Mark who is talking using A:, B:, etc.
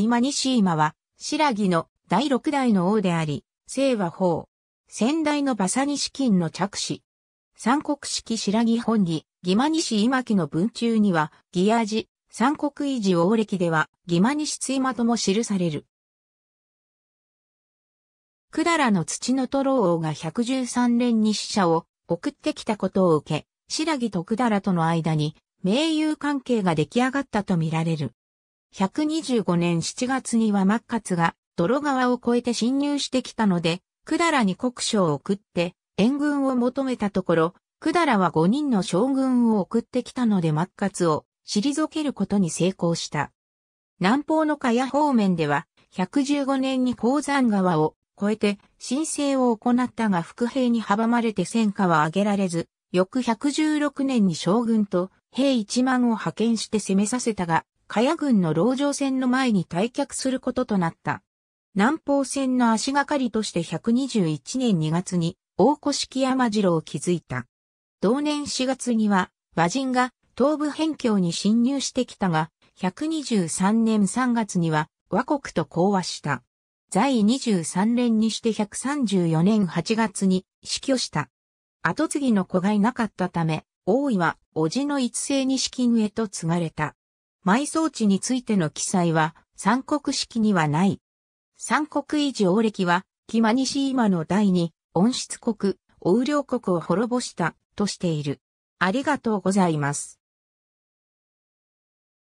A: ギマニシーマは、ラギの第六代の王であり、清和法。先代のバサニシキンの着手。三国式白木本義、ギマニシ今キの文中には、ギアジ、三国維持王暦では、ギマニシツイマとも記される。百済の土のトロ王が113連に使者を送ってきたことを受け、白木と百らとの間に盟友関係が出来上がったとみられる。125年7月にはマッカツが泥川を越えて侵入してきたので、百済に国書を送って、援軍を求めたところ、百済は5人の将軍を送ってきたのでマッカツを退けることに成功した。南方の茅方面では、115年に鉱山川を越えて申請を行ったが副兵に阻まれて戦果は上げられず、翌116年に将軍と兵1万を派遣して攻めさせたが、加谷軍の老城戦の前に退却することとなった。南方戦の足がかりとして121年2月に大越木山城を築いた。同年4月には和人が東部辺境に侵入してきたが、123年3月には和国と講和した。在23年にして134年8月に死去した。後継ぎの子がいなかったため、王位は叔父の一世に資金へと継がれた。埋葬地についての記載は、三国式にはない。三国維持王歴は、キマニシーマの第二、温室国、王領国を滅ぼした、としている。ありが
B: とうございます。